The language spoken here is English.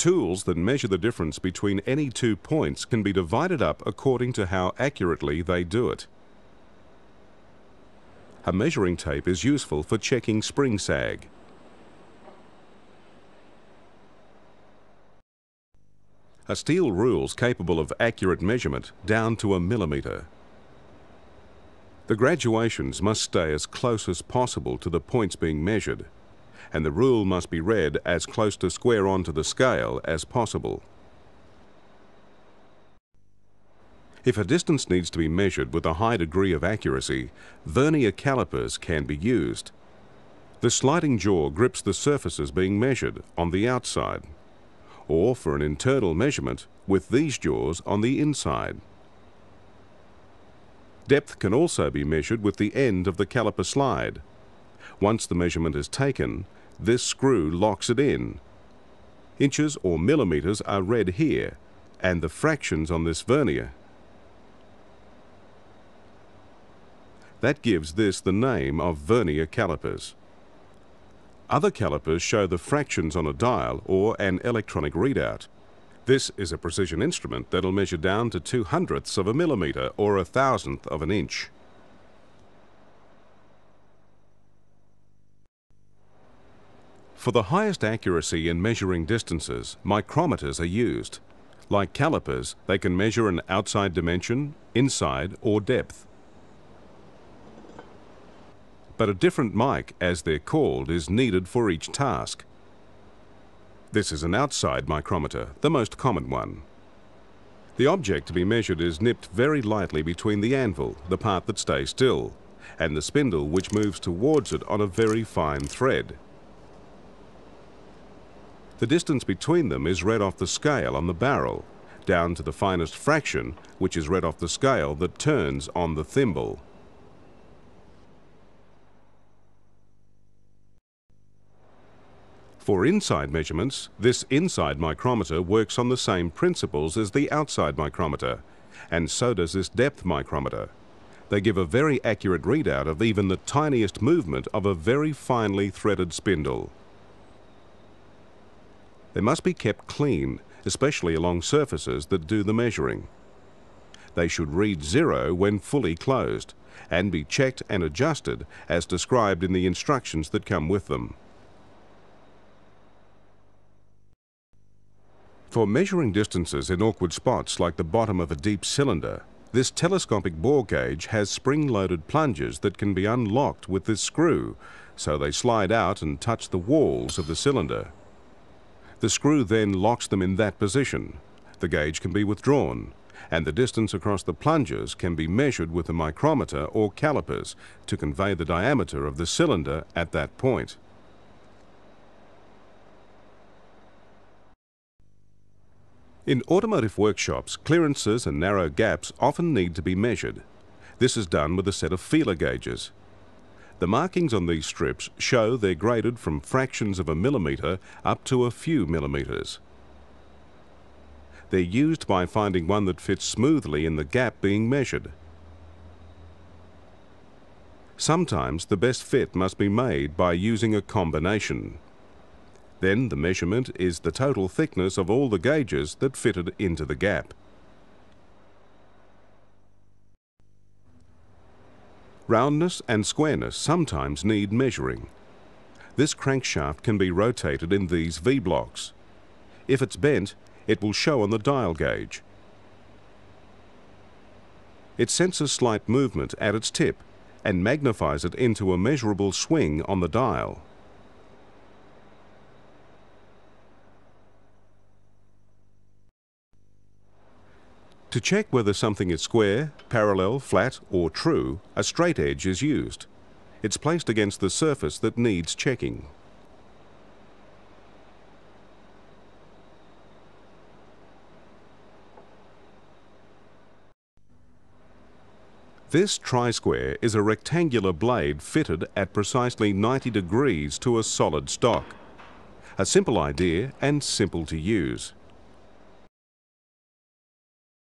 Tools that measure the difference between any two points can be divided up according to how accurately they do it. A measuring tape is useful for checking spring sag. A steel rule's capable of accurate measurement down to a millimetre. The graduations must stay as close as possible to the points being measured and the rule must be read as close to square onto the scale as possible. If a distance needs to be measured with a high degree of accuracy, vernier calipers can be used. The sliding jaw grips the surfaces being measured on the outside, or for an internal measurement with these jaws on the inside. Depth can also be measured with the end of the caliper slide, once the measurement is taken, this screw locks it in. Inches or millimeters are read here, and the fractions on this vernier. That gives this the name of vernier calipers. Other calipers show the fractions on a dial or an electronic readout. This is a precision instrument that'll measure down to two hundredths of a millimetre or a thousandth of an inch. For the highest accuracy in measuring distances, micrometers are used. Like calipers, they can measure an outside dimension, inside, or depth. But a different mic, as they're called, is needed for each task. This is an outside micrometer, the most common one. The object to be measured is nipped very lightly between the anvil, the part that stays still, and the spindle which moves towards it on a very fine thread. The distance between them is read off the scale on the barrel, down to the finest fraction, which is read off the scale that turns on the thimble. For inside measurements, this inside micrometer works on the same principles as the outside micrometer, and so does this depth micrometer. They give a very accurate readout of even the tiniest movement of a very finely threaded spindle. They must be kept clean, especially along surfaces that do the measuring. They should read zero when fully closed and be checked and adjusted as described in the instructions that come with them. For measuring distances in awkward spots like the bottom of a deep cylinder, this telescopic bore gauge has spring-loaded plungers that can be unlocked with this screw, so they slide out and touch the walls of the cylinder. The screw then locks them in that position. The gauge can be withdrawn and the distance across the plungers can be measured with a micrometer or calipers to convey the diameter of the cylinder at that point. In automotive workshops, clearances and narrow gaps often need to be measured. This is done with a set of feeler gauges. The markings on these strips show they're graded from fractions of a millimetre up to a few millimetres. They're used by finding one that fits smoothly in the gap being measured. Sometimes the best fit must be made by using a combination. Then the measurement is the total thickness of all the gauges that fitted into the gap. Roundness and squareness sometimes need measuring. This crankshaft can be rotated in these V-blocks. If it's bent, it will show on the dial gauge. It senses slight movement at its tip and magnifies it into a measurable swing on the dial. To check whether something is square, parallel, flat or true, a straight edge is used. It's placed against the surface that needs checking. This tri-square is a rectangular blade fitted at precisely 90 degrees to a solid stock. A simple idea and simple to use.